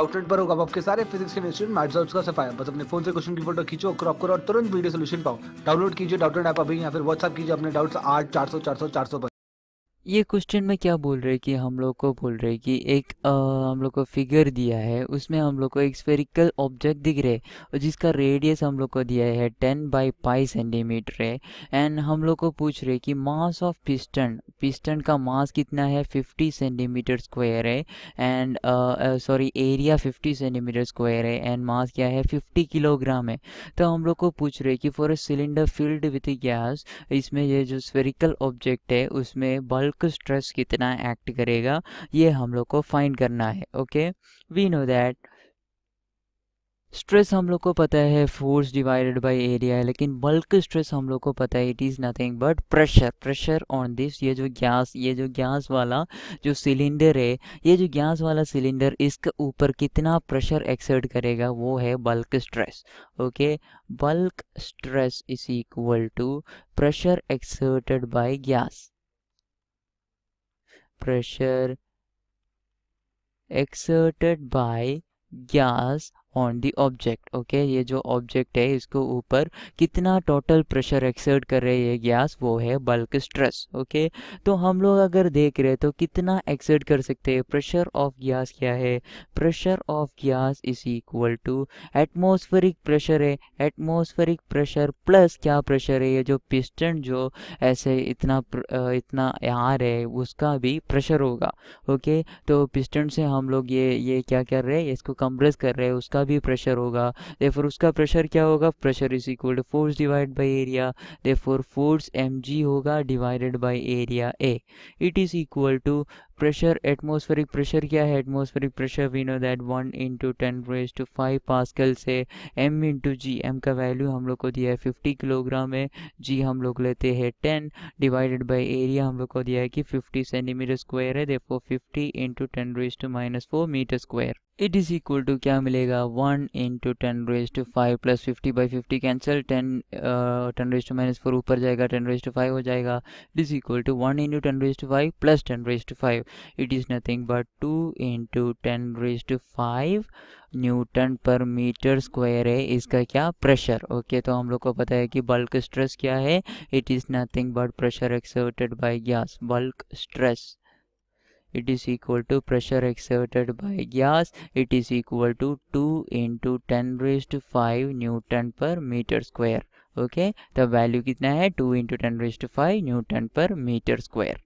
outlet पर होगा आपके सारे फिजिक्स केमिस्ट्री मैथ्स और उसका सफाया बस अपने फोन से क्वेश्चन की फोटो खींचो क्रॉप करो और तुरंत वीडियो सोल्यूशन पाओ डाउनलोड कीजिए डाउटलेट ऐप अभी या फिर व्हाट्सअप कीजिए अपने डाउट्स आठ चार सौ चार सौ चार सौ पर ये क्वेश्चन में क्या बोल रहे कि हम लोग को बोल रहे कि एक आ, हम लोग को फिगर दिया है उसमें हम लोग को एक स्फेरिकल ऑब्जेक्ट दिख रहे और जिसका रेडियस हम लोग को दिया है टेन बाई पाई सेंटीमीटर है एंड हम लोग को पूछ रहे कि मास ऑफ पिस्टन पिस्टन का मास कितना है 50 सेंटीमीटर स्क्वायर है and sorry area 50 centimetre square है एंड मास क्या है 50 किलोग्राम है तो हम लोग को पूछ रहे कि for a cylinder filled with gas इसमें ये जो स्फेरिकल ऑब्जेक्ट है उसमें बल्क स्ट्रेस कितना एक्ट करेगा ये हम लोग को फाइंड करना है okay we know that stress हम लोग को पता है फोर्स डिवाइडेड बाय एरिया है लेकिन बल्क स्ट्रेस हम लोग को पता है it is nothing but pressure pressure on this ये जो गैस ये जो गैस वाला जो सिलेंडर है ये जो गैस वाला सिलेंडर इसके ऊपर कितना प्रेशर एक्सर्ट करेगा वो है bulk stress okay bulk stress is equal to pressure exerted by gas pressure exerted by gas on the object okay ये जो ऑब्जेक्ट है इसको ऊपर कितना टोटल प्रेशर एक्सर्ट कर रहे ये गैस वो है बल्क स्ट्रेस ओके तो हम लोग अगर देख रहे तो कितना एक्सर्ट कर सकते हैं प्रेशर ऑफ गैस क्या है pressure of gas is equal to atmospheric pressure है एटमोस्फेरिक प्रेशर प्लस क्या प्रेशर है ये जो पिस्टन जो ऐसे इतना इतना यार है उसका भी प्रेशर होगा ओके तो पिस्टन से हम लोग ये ये क्या कर रहे हैं इसको कंप्रेस कर रहे हैं उसका उसका भी प्रेशर होगा देफोर उसका प्रेशर क्या होगा pressure is equal to force divide by area therefore force M होगा divided by area A it is equal to pressure atmospheric pressure क्या है atmospheric pressure we know that one into ten raise to five pascal से M into G M का value हम लोग को दिया है फिफ्टी किलोग्राम है जी हम लोग लेते हैं टेन डिवाइडेड बाई एरिया हम लोग को दिया है कि फिफ्टी सेंटीमीटर स्क्वायर है देखो fifty into ten raise to minus four metre square it is equal to क्या मिलेगा one into ten raise to five plus fifty by fifty cancel ten ten raise to minus four ऊपर जाएगा ten raise to five हो जाएगा it is equal to one into ten raise to five plus ten raise to five it is nothing but 2 into 10 raised to 5 newton per metre square है इसका क्या pressure okay okay, तो हम लोग को पता है कि बल्क स्ट्रेस क्या है it is nothing but pressure exerted by gas bulk stress it is equal to pressure exerted by gas it is equal to 2 into ten raised to 5 newton per meter square okay तो value कितना है two into ten raised five newton per metre square